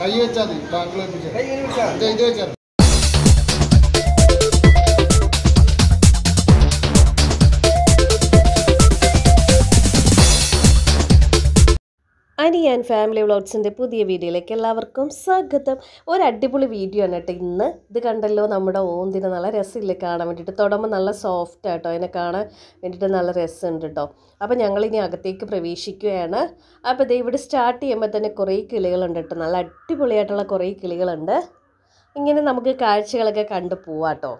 ¿Qué es eso? ¿Qué Ani and family വ്ളോഗ്സിൻ്റെ പുതിയ വീഡിയോയിലേക്ക് എല്ലാവർക്കും സ്വാഗതം ഒരു അടിപൊളി വീഡിയോ ആണ് കേട്ടോ ഇന്ന് ഇത് കണ്ടല്ലോ നമ്മുടെ ഓന്തിന് നല്ല രസമില്ലേ കാണാൻ വേണ്ടിയിട്ട് തുടമ്പോൾ നല്ല സോഫ്റ്റ് ആട്ടോ അതിനെ കാണാൻ വേണ്ടിയിട്ട് നല്ല രസമുണ്ട് കേട്ടോ അപ്പോൾ ഞങ്ങളിനി അകത്തേക്ക് പ്രവേശിക്കുകയാണ് അപ്പോൾ ഇതേ ഇവിടെ സ്റ്റാർട്ട് ചെയ്യുമ്പോൾ തന്നെ കുറേ കിളികളുണ്ട് കേട്ടോ നല്ല അടിപൊളിയായിട്ടുള്ള കുറേ കിളികളുണ്ട് ഇങ്ങനെ നമുക്ക് കാഴ്ചകളൊക്കെ കണ്ടു പോവാട്ടോ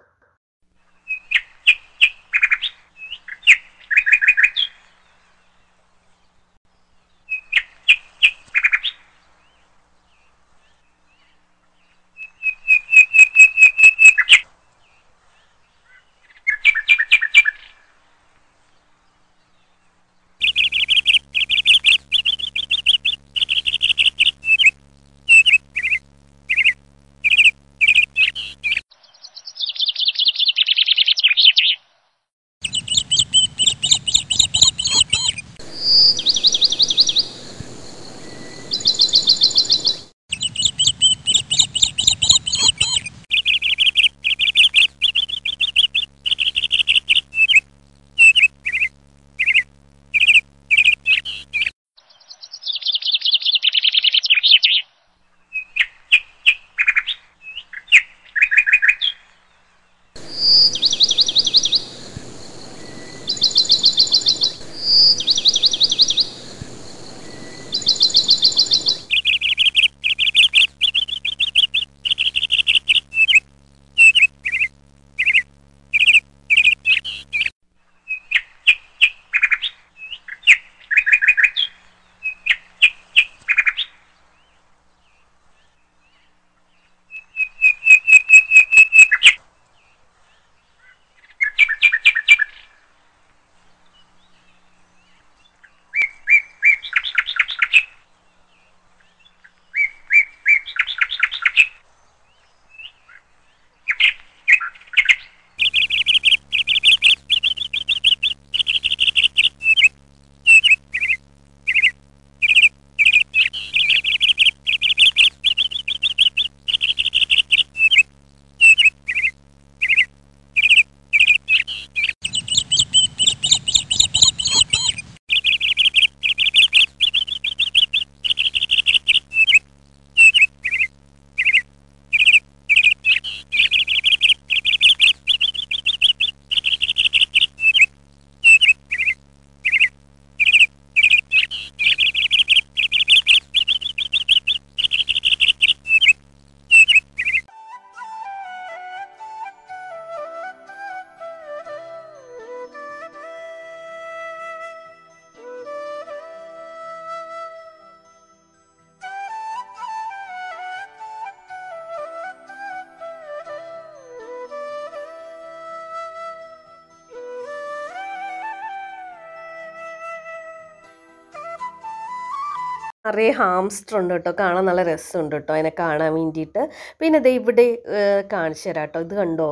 നിറയെ ഹാംസ്റ്റർ ഉണ്ട് കേട്ടോ കാണാൻ നല്ല രസമുണ്ട് കേട്ടോ അതിനെ കാണാൻ വേണ്ടിയിട്ട് പിന്നെ ഇത് ഇവിടെ കാണിച്ചു തരാം കേട്ടോ ഇത് കണ്ടോ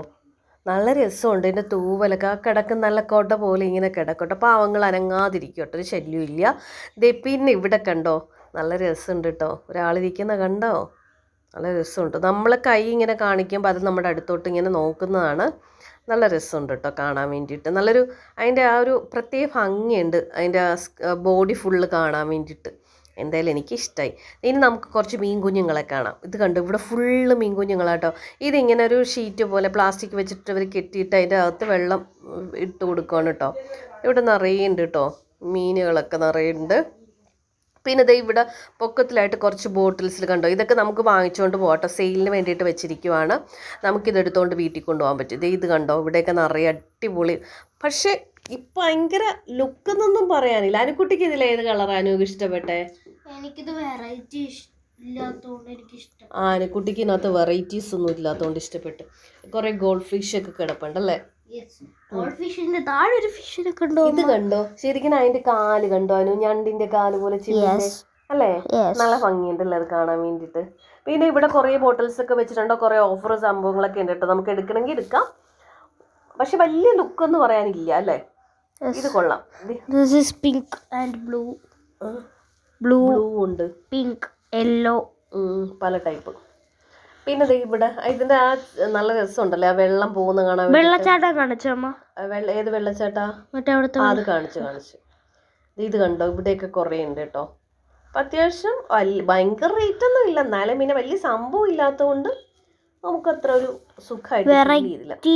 നല്ല രസമുണ്ട് ഇതിൻ്റെ തൂവലൊക്കെ ആ കിടക്കും നല്ല കോട്ട പോലെ ഇങ്ങനെ കിടക്കട്ടോ പാവങ്ങൾ അനങ്ങാതിരിക്കും കേട്ടോ ഒരു ശല്യമില്ല ദേ പിന്നെ ഇവിടെ കണ്ടോ നല്ല രസമുണ്ട് കേട്ടോ ഒരാളിരിക്കുന്ന കണ്ടോ നല്ല രസമുണ്ട് നമ്മളെ കൈ ഇങ്ങനെ കാണിക്കുമ്പോൾ അത് നമ്മുടെ അടുത്തോട്ട് ഇങ്ങനെ നോക്കുന്നതാണ് നല്ല രസമുണ്ട് കേട്ടോ കാണാൻ വേണ്ടിയിട്ട് നല്ലൊരു അതിൻ്റെ ആ ഒരു പ്രത്യേക ഭംഗിയുണ്ട് അതിൻ്റെ ബോഡി ഫുള്ള് കാണാൻ വേണ്ടിയിട്ട് എന്തായാലും എനിക്ക് ഇനി നമുക്ക് കുറച്ച് മീൻ കുഞ്ഞുങ്ങളെ കാണാം ഇത് കണ്ടു ഇവിടെ ഫുള്ള് മീൻ കുഞ്ഞുങ്ങളാട്ടോ ഇതിങ്ങനെ ഒരു ഷീറ്റ് പോലെ പ്ലാസ്റ്റിക് വെച്ചിട്ട് അവർ കെട്ടിയിട്ട് അതിൻ്റെ അകത്ത് വെള്ളം ഇട്ട് കൊടുക്കുകയാണ് കേട്ടോ ഇവിടെ നിറയെ ഉണ്ട് കേട്ടോ മീനുകളൊക്കെ നിറയെ ഉണ്ട് പിന്നെ ദേ ഇവിടെ പൊക്കത്തിലായിട്ട് കുറച്ച് ബോട്ടിൽസിൽ കണ്ടോ ഇതൊക്കെ നമുക്ക് വാങ്ങിച്ചുകൊണ്ട് പോകട്ടോ സെയിലിന് വേണ്ടിയിട്ട് വെച്ചിരിക്കുവാണ് നമുക്കിത് എടുത്തുകൊണ്ട് വീട്ടിൽ കൊണ്ടുപോകാൻ പറ്റും ദേ ഇത് കണ്ടോ ഇവിടെയൊക്കെ നിറയെ അടിപൊളി പക്ഷേ ഇപ്പം ഭയങ്കര ലുക്കെന്നൊന്നും പറയാനില്ല അനുക്കുട്ടിക്ക് ഇതിലേത് കളറാണ് ഇഷ്ടപ്പെട്ടേ എനിക്കിത് വെറൈറ്റി ഇല്ലാത്തതുകൊണ്ട് എനിക്ക് ആനക്കുട്ടിക്ക് വെറൈറ്റീസ് ഒന്നും ഇല്ലാത്തതുകൊണ്ട് ഇഷ്ടപ്പെട്ടു കുറേ ഗോൾഡ് ഫിഷ് ഒക്കെ കിടപ്പുണ്ടല്ലേ ഫിഷിന്റെ താഴെ ഒരു കണ്ടോ ഇത് കണ്ടോ ശരിക്കും അതിന്റെ കാല് കണ്ടോ അനു ഞണ്ടിന്റെ കാല് പോലെ ചിരിയെ അല്ലേ നല്ല ഭംഗിയുണ്ടല്ലേ അത് കാണാൻ വേണ്ടിട്ട് പിന്നെ ഇവിടെ കുറേ ബോട്ടിൽസ് ഒക്കെ വെച്ചിട്ടുണ്ടോ കുറേ ഓഫർ സംഭവങ്ങളൊക്കെ ഉണ്ട് കേട്ടോ നമുക്ക് എടുക്കണമെങ്കിൽ എടുക്കാം പക്ഷെ വലിയ ലുക്ക് എന്ന് പറയാനില്ല അല്ലേ ഇത് കൊള്ളാം this is pink and blue blue ഉണ്ട് പിങ്ക് യെല്ലോ പല ടൈപ്പ് പിന്നെ ഇവിടെ ഇതിന്റെ ആ നല്ല രസമുണ്ടല്ലേ ആ വെള്ളം പോകുന്ന കാണാൻ വെള്ളച്ചാട്ടം കാണിച്ചമ്മ ഏത് വെള്ളച്ചാട്ടാ അത് കാണിച്ചു കാണിച്ചു ഇത് കണ്ടോ ഇവിടെയൊക്കെ കുറെ ഉണ്ട് കേട്ടോ അത്യാവശ്യം വലിയ ഭയങ്കര റേറ്റ് ഒന്നും ഇല്ല എന്നാലും പിന്നെ വലിയ സംഭവം ഇല്ലാത്തതുകൊണ്ട് നമുക്ക് അത്ര ഒരു സുഖമായിട്ട്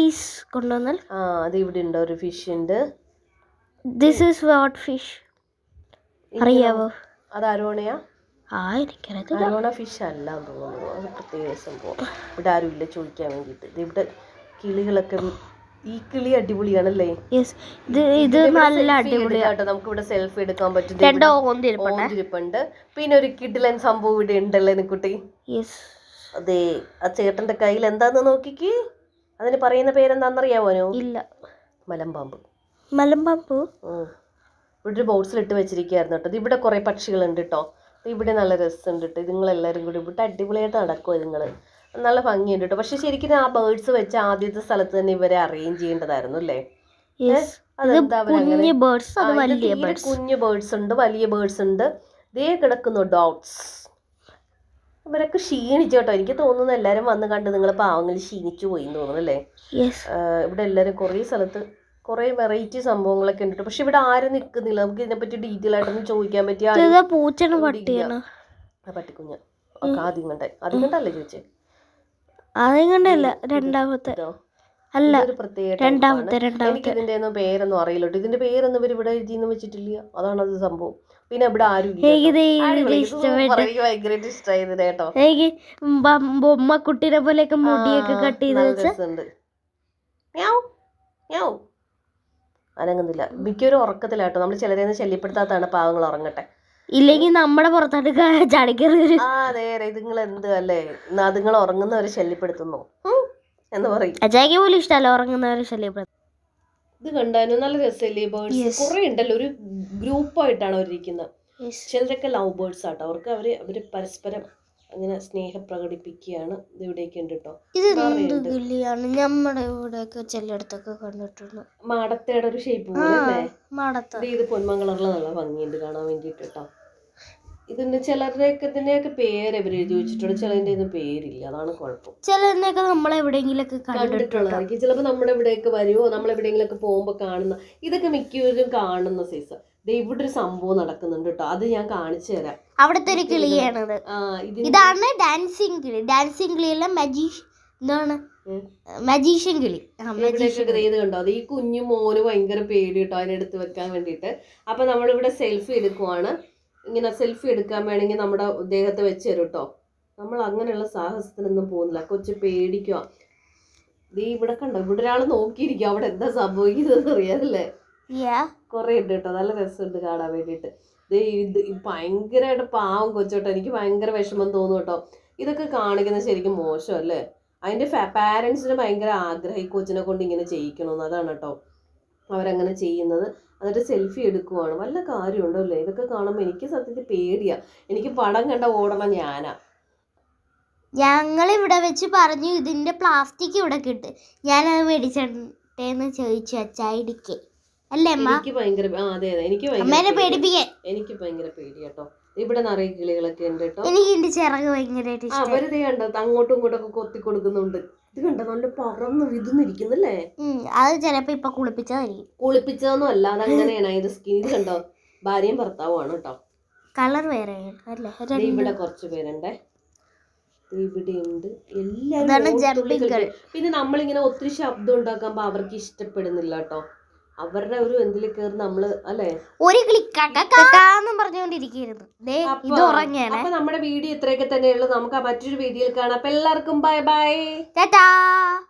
കൊണ്ടുവന്നാൽ ആ അത് ഇവിടെ ഉണ്ട് ഒരു ഫിഷ് ഉണ്ട് ദിസ് ഈസ് വാട്ട് ഫിഷ് അറിയാവോ അത് അരോണയാ ആ അരോണ ഫിഷ് അല്ല എന്ന് തോന്നുന്നു അത് പ്രത്യേക സംഭവം ഇവിടെ ആരും ഇല്ല ചോദിക്കാൻ വേണ്ടിയിട്ട് ഇവിടെ കിളികളൊക്കെ ഈ കിളി അടിപൊളിയാണല്ലേ ഇത് ഇത് നല്ല അടിപൊളിയാട്ടോ നമുക്ക് ഇവിടെ സെൽഫി എടുക്കാൻ പറ്റും പിന്നെ ഒരു കിഡിലൻ സംഭവം ഇവിടെ ഉണ്ടല്ലേ നിക്കുട്ടി അതെ ആ ചേട്ടന്റെ കയ്യിൽ എന്താന്ന് നോക്കിക്ക് അതിന് പറയുന്ന പേരെന്താണെന്നറിയാവോ ഇല്ല മലമ്പാമ്പ് മലമ്പാമ്പ് ഇവിടെ ഒരു ബോട്ട്സിലിട്ട് വെച്ചിരിക്കുകയായിരുന്നു കേട്ടോ ഇവിടെ കുറേ പക്ഷികളുണ്ട് കേട്ടോ ഇവിടെ നല്ല രസമുണ്ട് കേട്ടോ നിങ്ങളെല്ലാവരും കൂടി ഇവിടെ അടിപൊളിയായിട്ട് നടക്കുമോ നിങ്ങൾ നല്ല ഭംഗിയുണ്ട് കേട്ടോ പക്ഷെ ശരിക്കും ആ ബേർഡ്സ് വെച്ച് ആദ്യത്തെ സ്ഥലത്ത് തന്നെ ഇവരെ അറേഞ്ച് ചെയ്യേണ്ടതായിരുന്നു അല്ലേ കുഞ്ഞു ബേർഡ്സ് ഉണ്ട് വലിയ ബേർഡ്സ് ഉണ്ട് ദേ കിടക്കുന്നു ഡോഗ്സ് ഇവരൊക്കെ ക്ഷീണിച്ചു കേട്ടോ എനിക്ക് തോന്നുന്നു എല്ലാവരും വന്ന് കണ്ട് നിങ്ങൾ പാവങ്ങൾ ക്ഷീണിച്ചു പോയി എന്ന് തോന്നുന്നു അല്ലേ ഇവിടെ എല്ലാവരും കുറേ സ്ഥലത്ത് കുറേ വെറൈറ്റി സംഭവങ്ങളൊക്കെ ഉണ്ട് പക്ഷെ ഇവിടെ ആരും നിൽക്കുന്നില്ല നമുക്ക് ഇതിനെപ്പറ്റി ഡീറ്റെയിൽ ആയിട്ടൊന്നും ചോദിക്കാൻ പറ്റിയ പൂച്ചയാണ് പട്ടിക്കുഞ്ഞ് ആദ്യം കണ്ടായി ചോദിച്ചേ ആദ്യം രണ്ടാമത്തെ അല്ല രണ്ടാമത്തെ രണ്ടാമത്തെ എനിക്ക് ഇതിന്റെ പേരൊന്നും ഇതിന്റെ പേരൊന്നും ഇവർ ഇവിടെ എഴുതി വെച്ചിട്ടില്ല അതാണ് അത് സംഭവം പിന്നെ ഇവിടെ ആരും പോലെയൊക്കെ മുടിയൊക്കെ കട്ട് ചെയ്ത് വെച്ചാൽ അനങ്ങുന്നില്ല മിക്കൊരു ഉറക്കത്തിലാട്ടോ നമ്മൾ ചിലരെ ശല്യപ്പെടുത്താത്താണ് പാവങ്ങൾ ഉറങ്ങട്ടെ ഇല്ലെങ്കിൽ നമ്മുടെ പുറത്തോട്ട് ചടിക്കരുത് നിങ്ങൾ അല്ലേ അതുങ്ങൾ ഉറങ്ങുന്നവരെ ശല്യപ്പെടുത്തുന്നു എന്ന് പറയും ഇത് കണ്ടാലും നല്ല രസമല്ലേ ബേർഡ്സ് കുറെ ഉണ്ടല്ലോ ഒരു ഗ്രൂപ്പായിട്ടാണ് അവരിക്കുന്നത് ചിലരൊക്കെ ലവ് ബേർഡ്സ് ആട്ടോ അവർക്ക് അവര് അവര് പരസ്പരം അങ്ങനെ സ്നേഹം പ്രകടിപ്പിക്കുകയാണ് ഇവിടെയൊക്കെ ഉണ്ട് കേട്ടോ നമ്മുടെ ഇവിടെയൊക്കെ ചിലയിടത്തൊക്കെ കണ്ടിട്ടുണ്ട് മാടത്തയുടെ ഒരു ഷേപ്പ് പോലെ മാടത്ത ഇത് പൊന്മംകളറിലെ നല്ല ഭംഗിയുണ്ട് കാണാൻ വേണ്ടിട്ട് കേട്ടോ ഇതിന്റെ ചിലരുടെയൊക്കെ ഇതിന്റെയൊക്കെ പേര് ഇവര് ചോദിച്ചിട്ടുണ്ട് ചിലതിന്റെ ഒന്നും പേരില്ല അതാണ് കുഴപ്പം ചിലതിനൊക്കെ നമ്മൾ കണ്ടിട്ടുള്ളതായിരിക്കും ചിലപ്പോൾ നമ്മുടെ ഇവിടെയൊക്കെ വരുമോ നമ്മൾ ഒക്കെ പോകുമ്പോൾ കാണുന്ന ഇതൊക്കെ മിക്കവരും കാണുന്ന സൈസ് ഇവിടെ ഒരു സംഭവം നടക്കുന്നുണ്ട് കേട്ടോ അത് ഞാൻ കാണിച്ചു തരാം അവിടുത്തെ ഒരു കിളിയാണത് ഇതാണ് ഡാൻസിങ് കിളി ഡാൻസിങ് കിളിയല്ല മജീഷ് എന്താണ് മജീഷ്യൻ കിളി കണ്ടോ അത് ഈ കുഞ്ഞു മോന് ഭയങ്കര പേടി കേട്ടോ അതിനെടുത്ത് വെക്കാൻ വേണ്ടിട്ട് അപ്പൊ നമ്മളിവിടെ സെൽഫി എടുക്കുവാണ് ഇങ്ങനെ സെൽഫി എടുക്കാൻ വേണമെങ്കിൽ നമ്മുടെ ദേഹത്ത് വെച്ച് തരും കേട്ടോ നമ്മൾ അങ്ങനെയുള്ള സാഹസത്തിനൊന്നും പോകുന്നില്ല കൊച്ചു പേടിക്കുക നീ ഇവിടെ കണ്ടോ ഇവിടെ ഒരാൾ നോക്കിയിരിക്കും അവിടെ എന്താ സംഭവിക്കുന്നത് അറിയാറില്ലേ കൊറേ ഉണ്ട് കേട്ടോ നല്ല രസമുണ്ട് കാണാൻ വേണ്ടിയിട്ട് ഇത് ഭയങ്കരമായിട്ട് പാവം കൊച്ചോട്ടോ എനിക്ക് ഭയങ്കര വിഷമം തോന്നും കേട്ടോ ഇതൊക്കെ കാണിക്കുന്നത് ശരിക്കും മോശമല്ലേ അതിൻ്റെ പാരൻസിന് ഭയങ്കര ആഗ്രഹം കൊച്ചിനെ കൊണ്ട് ഇങ്ങനെ ചെയ്യിക്കണമെന്ന് അതാണ് കേട്ടോ അവരങ്ങനെ ചെയ്യുന്നത് എന്നിട്ട് സെൽഫി എടുക്കുവാണ് വല്ല കാര്യമുണ്ടോ അല്ലേ ഇതൊക്കെ കാണുമ്പോൾ എനിക്ക് സത്യത്തിൽ പേടിയാ എനിക്ക് പടം കണ്ട ഓടണം ഞാനാ ഞങ്ങൾ ഇവിടെ വെച്ച് പറഞ്ഞു ഇതിൻ്റെ പ്ലാസ്റ്റിക് ഇവിടെ കിട്ടും ഞാനത് മേടിച്ചിട്ടേന്ന് ചോദിച്ചു അച്ചായിടിക്കേ അല്ലേ അമ്മ എനിക്ക് ഭയങ്കര ആ അതെ അതെ എനിക്ക് ഭയങ്കര പേടിപ്പിക്കാൻ എനിക്ക് ഭയങ്കര പേടി കേട്ടോ ഇവിടെ നിറയെ കിളികളൊക്കെ ഉണ്ട് കേട്ടോ എനിക്ക് ഇതിന്റെ ചിറക് ഭയങ്കരമായിട്ട് ആ വെറുതെ കണ്ടോ അങ്ങോട്ടും ഇങ്ങോട്ടും ഒക്കെ കൊത്തി കൊടുക്കുന്നുണ്ട് ഇത് കണ്ടോ നല്ല പറന്ന് വിതുന്നിരിക്കുന്നല്ലേ അത് ചിലപ്പോ ഇപ്പൊ കുളിപ്പിച്ചതായിരിക്കും കുളിപ്പിച്ചതൊന്നും അല്ല അത് അങ്ങനെയാണ് ഇത് സ്കിൻ കണ്ടോ ഭാര്യയും ഭർത്താവുമാണ് കേട്ടോ കളർ വേറെ ഇവിടെ കുറച്ച് പേരുണ്ടേ പിന്നെ നമ്മളിങ്ങനെ ഒത്തിരി ശബ്ദം ഉണ്ടാക്കുമ്പോൾ അവർക്ക് ഇഷ്ടപ്പെടുന്നില്ല കേട്ടോ അവരുടെ ഒരു എന്തിൽ കയറി നമ്മള് അല്ലേ ഒരു ക്ലിക്കാന്ന് പറഞ്ഞുകൊണ്ടിരിക്കുന്നു അപ്പൊ നമ്മുടെ വീഡിയോ ഇത്രയൊക്കെ തന്നെയുള്ളൂ നമുക്ക് മറ്റൊരു വീഡിയോയിൽ കാണാം അപ്പൊ എല്ലാവർക്കും ബൈ ബൈ ടാറ്റാ